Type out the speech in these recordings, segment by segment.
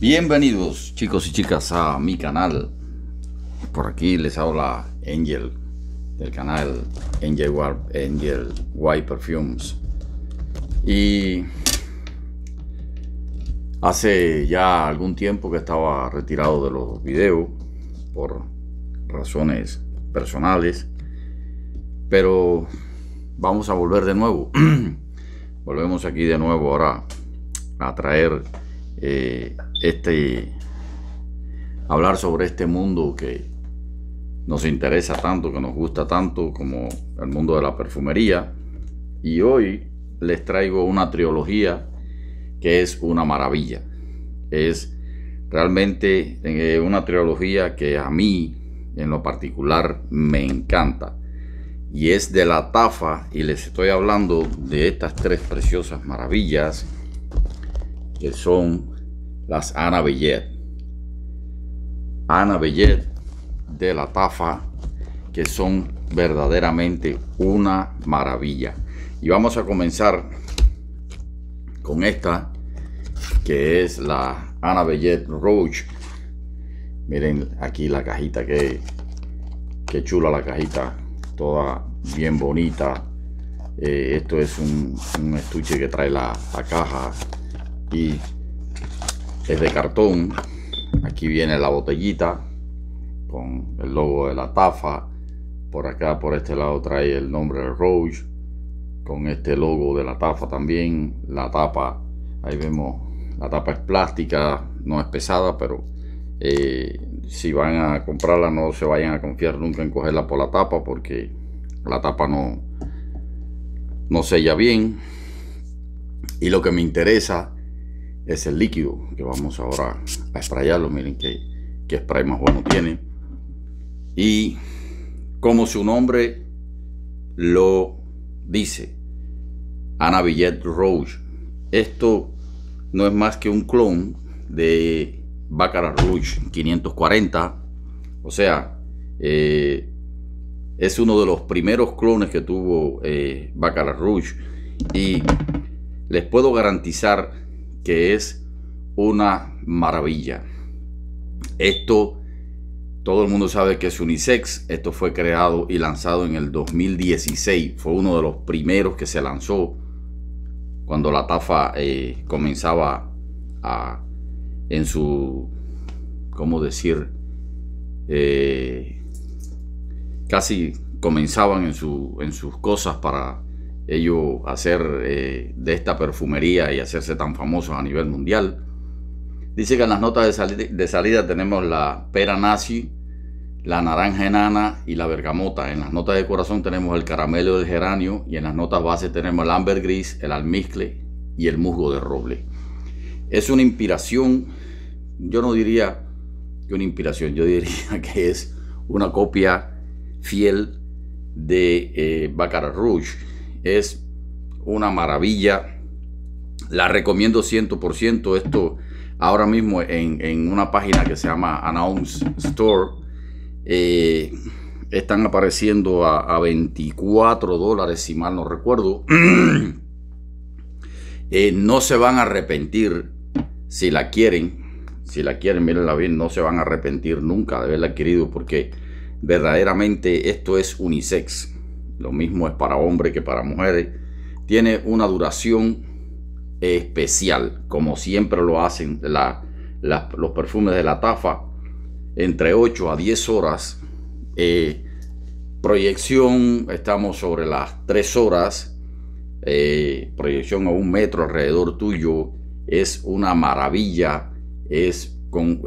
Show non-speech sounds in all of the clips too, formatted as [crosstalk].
Bienvenidos chicos y chicas a mi canal. Por aquí les habla Angel del canal Angel, Y White Perfumes. Y hace ya algún tiempo que estaba retirado de los videos por razones personales. Pero vamos a volver de nuevo. [clears throat] Volvemos aquí de nuevo ahora a traer eh, este, hablar sobre este mundo que nos interesa tanto, que nos gusta tanto, como el mundo de la perfumería. Y hoy les traigo una trilogía que es una maravilla. Es realmente eh, una trilogía que a mí, en lo particular, me encanta. Y es de la Tafa, y les estoy hablando de estas tres preciosas maravillas, que son las Ana Bellet. Ana Bellet de la Tafa, que son verdaderamente una maravilla. Y vamos a comenzar con esta, que es la Ana Bellet Roach. Miren aquí la cajita, que, chula la cajita, toda bien bonita. Eh, esto es un, estuche que trae la, la caja y es de cartón. Aquí viene la botellita con el logo de la tafa. Por acá, por este lado, trae el nombre de con este logo de la tafa también. La tapa, ahí vemos, la tapa es plástica, no es pesada, pero eh, si van a comprarla no se vayan a confiar nunca en cogerla por la tapa porque la tapa no, no sella bien. Y lo que me interesa es el líquido que vamos ahora a sprayarlo. Miren qué spray más bueno tiene. Y como su nombre lo dice, Ana Villette Rouge. Esto no es más que un clon de Baccarat Rouge 540. O sea, eh, es uno de los primeros clones que tuvo eh, Baccarat Rouge. Y les puedo garantizar que es una maravilla. Esto, todo el mundo sabe que es unisex. Esto fue creado y lanzado en el 2016. Fue uno de los primeros que se lanzó cuando la tafa eh, comenzaba a, en su, ¿cómo decir? Eh, casi comenzaban en, su, en sus cosas para ellos hacer eh, de esta perfumería y hacerse tan famosos a nivel mundial. Dice que en las notas de, salida tenemos la pera nazi, la naranja enana y la bergamota. En las notas de corazón tenemos el caramelo del geranio y en las notas base tenemos el ambergris, el almizcle y el musgo de roble. Es una inspiración, yo no diría que una inspiración, yo diría [laughs] que es una copia fiel de eh, Baccarat Rouge es una maravilla. La recomiendo 100%. Esto ahora mismo en, una página que se llama Announce Store. Eh, están apareciendo a, 24 dólares, si mal no recuerdo. [clears throat] Eh, no se van a arrepentir si la quieren. Si la quieren, mírenla bien. No se van a arrepentir nunca de haberla adquirido porque verdaderamente esto es unisex lo mismo es para hombres que para mujeres, tiene una duración especial, como siempre lo hacen los perfumes de la tafa, entre 8 a 10 horas. Eh, proyección, estamos sobre las 3 horas. Eh, proyección a un metro alrededor tuyo es una maravilla, es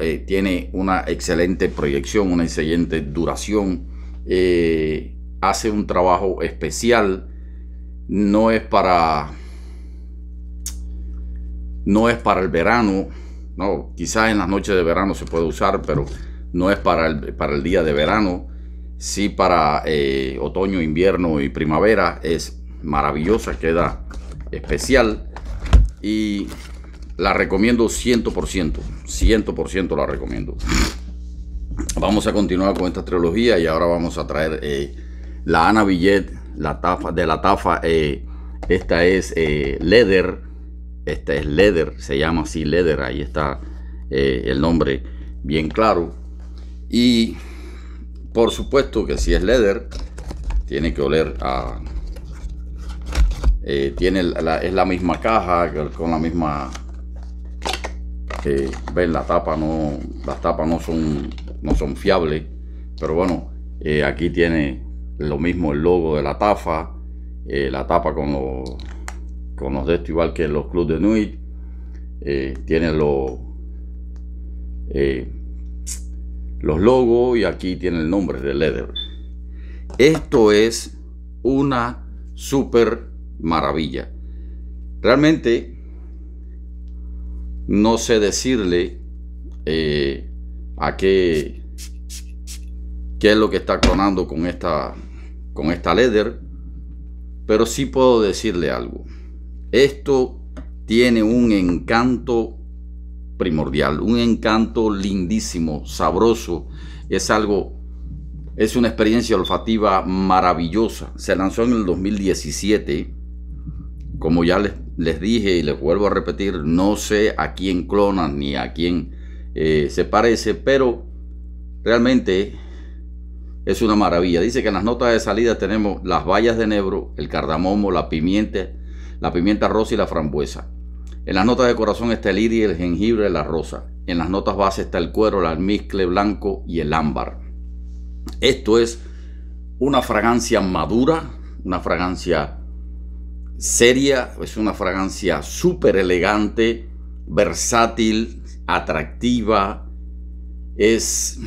eh, tiene una excelente proyección, una excelente duración hace un trabajo especial. No es para. No es para el verano. No, quizás en las noches de verano se puede usar, pero no es para el, para el día de verano. Sí, para eh, otoño, invierno y primavera. Es maravillosa, queda especial. Y la recomiendo 100%. 100% la recomiendo. Vamos a continuar con esta trilogía y ahora vamos a traer eh, la Ana Billet, la tafa, de la Tafa. Eh, esta es eh, Leather. Esta es Leather. se llama así Leather. Ahí está eh, el nombre bien claro. Y por supuesto que si es Leather. tiene que oler a. tiene la, es la misma caja con la misma. ven la tapa no las tapas no son no son fiables pero bueno aquí tiene lo mismo el logo de la tafa, eh, la tapa con los, con los de esto, igual que los clubs de Nuit, eh, tiene los, eh, los logos y aquí tiene el nombre de Leather. Esto es una super maravilla. Realmente no sé decirle a qué, qué es lo que está clonando con esta con esta leather, pero sí puedo decirle algo. Esto tiene un encanto primordial, un encanto lindísimo, sabroso. Es algo, es una experiencia olfativa maravillosa. Se lanzó en el 2017. Como ya les, les dije y les vuelvo a repetir, no sé a quién clonan ni a quién eh, se parece, pero realmente es una maravilla. Dice que en las notas de salida tenemos las bayas de enebro, el cardamomo, la pimienta, la pimienta rosa y la frambuesa. En las notas de corazón está el iris, el jengibre y la rosa. En las notas base está el cuero, el almizcle blanco y el ámbar. Esto es una fragancia madura, una fragancia seria, es una fragancia súper elegante, versátil, atractiva. Es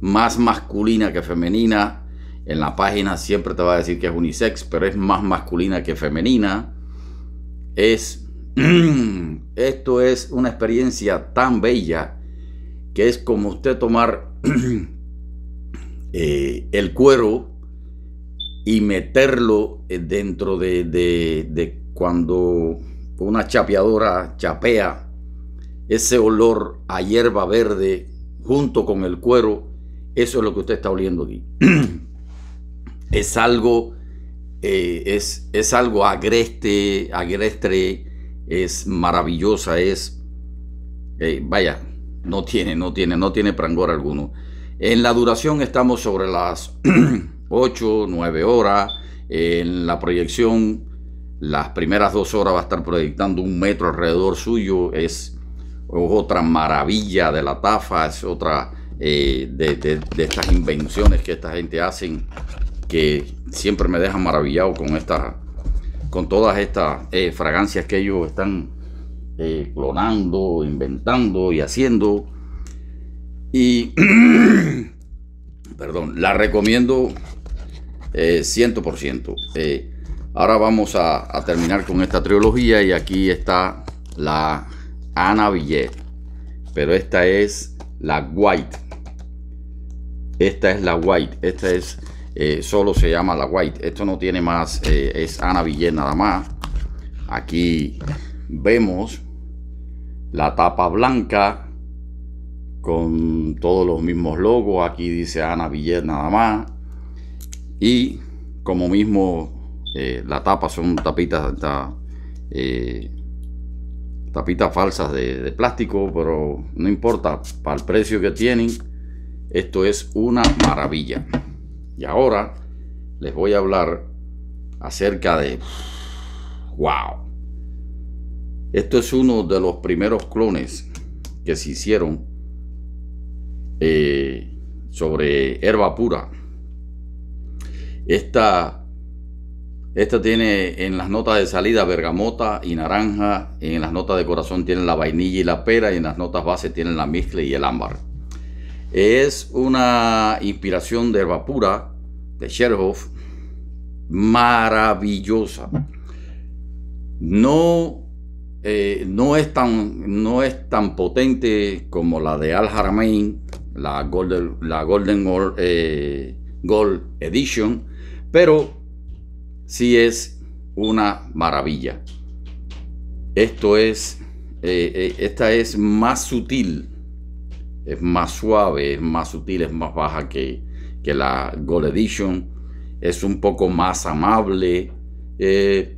más masculina que femenina. En la página siempre te va a decir que es unisex, pero es más masculina que femenina. Es [clears throat] esto es una experiencia tan bella que es como usted tomar [clears throat] eh, el cuero y meterlo eh, dentro de, de cuando una chapeadora chapea ese olor a hierba verde junto con el cuero eso es lo que usted está oliendo aquí. [clears throat] es algo, eh, es, es, algo agreste, agreste, es maravillosa, es, eh, vaya, no tiene, no tiene, no tiene prangor alguno. En la duración estamos sobre las 8, [clears throat] 9 horas. En la proyección, las primeras dos horas va a estar proyectando un metro alrededor suyo. Es otra maravilla de la tafa, es otra eh, de, estas invenciones que esta gente hacen, que siempre me dejan maravillado con, esta, con todas estas eh, fragancias que ellos están eh, clonando, inventando y haciendo. Y, [clears throat] perdón, la recomiendo 100%. ahora vamos a, terminar con esta trilogía y aquí está la Ana Billet pero esta es la White. Esta es la white. Esta es. Eh, solo se llama la white. Esto no tiene más. Eh, es Ana Villena. nada más. Aquí vemos la tapa blanca con todos los mismos logos. Aquí dice Ana Villena. nada más. Y como mismo eh, la tapa son tapitas, tapitas falsas de, de, plástico, pero no importa, para el precio que tienen, esto es una maravilla. Y ahora les voy a hablar acerca de... ¡Wow! Esto es uno de los primeros clones que se hicieron eh, sobre herba pura. Esta, esta tiene en las notas de salida bergamota y naranja, en las notas de corazón tienen la vainilla y la pera, y en las notas base tienen la mezcla y el ámbar. Es una inspiración de Vapura, de Sherhoff, maravillosa. No, eh, no, es tan, no es tan potente como la de Al Harmain, la Golden, la Golden eh, Gold, Edition, pero sí es una maravilla. Esto es, eh, esta es más sutil es más suave, es más sutil, es más baja que, la Gold Edition, es un poco más amable. Eh,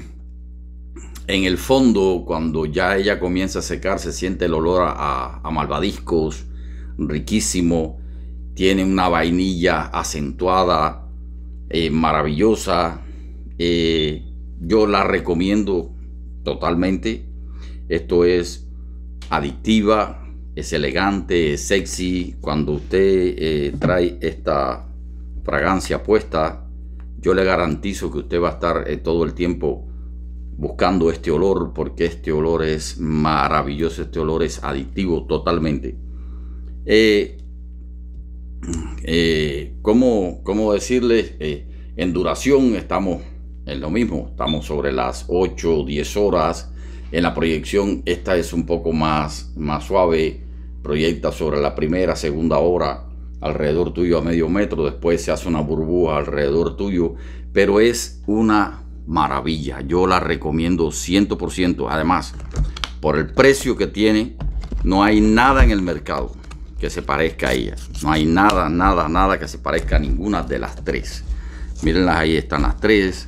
[clears throat] en el fondo, cuando ya ella comienza a secar, se siente el olor a, malvadiscos, riquísimo, tiene una vainilla acentuada, eh, maravillosa. Eh, yo la recomiendo totalmente. Esto es adictiva, es elegante, es sexy. Cuando usted eh, trae esta fragancia puesta, yo le garantizo que usted va a estar eh, todo el tiempo buscando este olor porque este olor es maravilloso, este olor es adictivo totalmente. Eh, ¿cómo, ¿Cómo decirles? en duración estamos en lo mismo, estamos sobre las 8 o 10 horas. En la proyección esta es un poco más, más suave, proyecta sobre la primera, segunda hora alrededor tuyo a medio metro, después se hace una burbuja alrededor tuyo, pero es una maravilla, yo la recomiendo 100%, además, por el precio que tiene, no hay nada en el mercado que se parezca a ella, no hay nada, nada, nada que se parezca a ninguna de las tres, mírenlas ahí están las tres,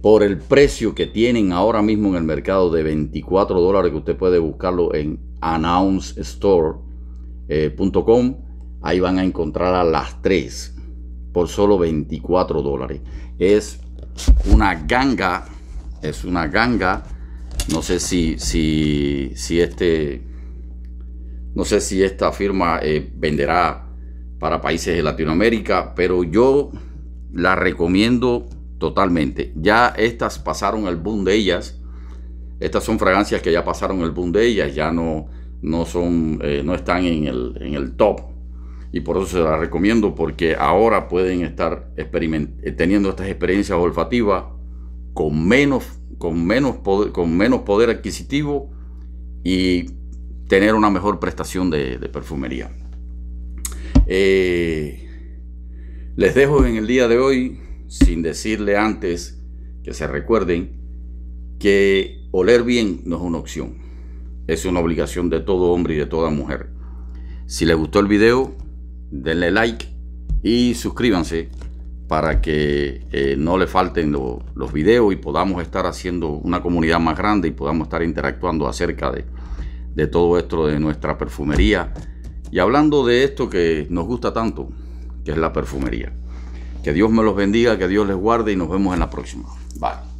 por el precio que tienen ahora mismo en el mercado de 24 dólares que usted puede buscarlo en announcestore.com. Eh, ahí van a encontrar a las tres por solo 24 dólares. Es una ganga, es una ganga. No sé si, si, este, no sé si esta firma eh, venderá para países de Latinoamérica, pero yo la recomiendo totalmente. Ya estas pasaron el boom de ellas estas son fragancias que ya pasaron el boom de ellas, ya no, no, son, eh, no están en el, top. Y por eso se las recomiendo, porque ahora pueden estar eh, teniendo estas experiencias olfativas con menos, con menos, poder, adquisitivo y tener una mejor prestación de, perfumería. Eh, les dejo en el día de hoy, sin decirle antes que se recuerden, que Oler bien no es una opción, es una obligación de todo hombre y de toda mujer. Si les gustó el video, denle like y suscríbanse para que eh, no le falten los videos y podamos estar haciendo una comunidad más grande y podamos estar interactuando acerca de, de todo esto de nuestra perfumería y hablando de esto que nos gusta tanto, que es la perfumería. Que Dios me los bendiga, que Dios les guarde y nos vemos en la próxima. Bye.